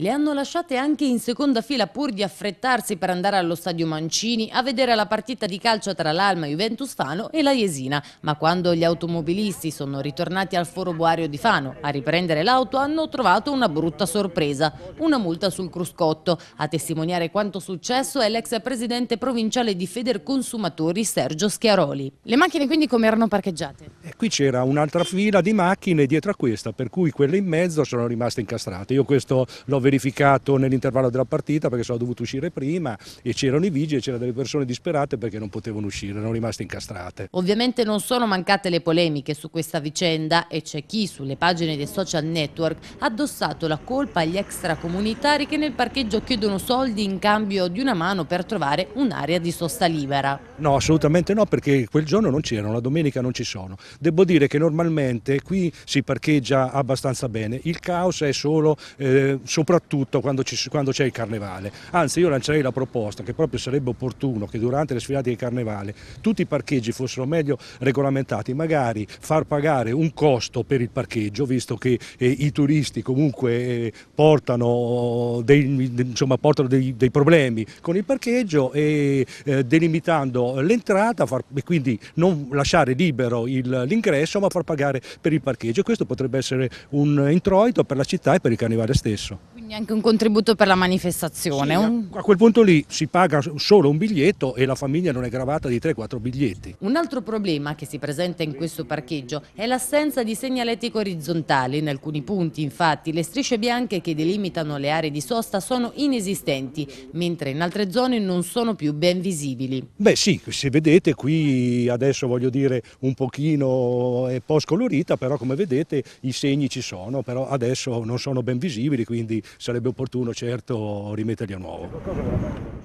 Le hanno lasciate anche in seconda fila pur di affrettarsi per andare allo stadio Mancini a vedere la partita di calcio tra l'Alma Juventus Fano e la Jesina, ma quando gli automobilisti sono ritornati al foro buario di Fano a riprendere l'auto hanno trovato una brutta sorpresa, una multa sul cruscotto. A testimoniare quanto successo è l'ex presidente provinciale di Feder Consumatori Sergio Schiaroli. Le macchine quindi come erano parcheggiate? E eh, qui c'era un'altra fila di macchine dietro a questa, per cui quelle in mezzo sono rimaste incastrate. Io questo l'ho verificato nell'intervallo della partita perché sono dovuto uscire prima e c'erano i vigili e c'erano delle persone disperate perché non potevano uscire, erano rimaste incastrate. Ovviamente non sono mancate le polemiche su questa vicenda e c'è chi sulle pagine dei social network ha addossato la colpa agli extracomunitari che nel parcheggio chiedono soldi in cambio di una mano per trovare un'area di sosta libera. No, assolutamente no perché quel giorno non c'erano, la domenica non ci sono. Devo dire che normalmente qui si parcheggia abbastanza bene, il caos è solo eh, soprattutto soprattutto quando, c'è il carnevale. Anzi io lancerei la proposta che proprio sarebbe opportuno che durante le sfilate di carnevale tutti i parcheggi fossero meglio regolamentati, magari far pagare un costo per il parcheggio, visto che eh, i turisti comunque eh, portano, dei, insomma, portano dei, dei, problemi con il parcheggio e eh, delimitando l'entrata e quindi non lasciare libero l'ingresso ma far pagare per il parcheggio. Questo potrebbe essere un introito per la città e per il carnevale stesso. Quindi anche un contributo per la manifestazione. Sì, un... A quel punto lì si paga solo un biglietto e la famiglia non è gravata di 3-4 biglietti. Un altro problema che si presenta in questo parcheggio è l'assenza di segnaletico orizzontale. In alcuni punti infatti le strisce bianche che delimitano le aree di sosta sono inesistenti, mentre in altre zone non sono più ben visibili. Beh sì, se vedete qui adesso voglio dire un pochino è po' scolorita, però come vedete i segni ci sono, però adesso non sono ben visibili, quindi sarebbe opportuno certo rimetterli a nuovo.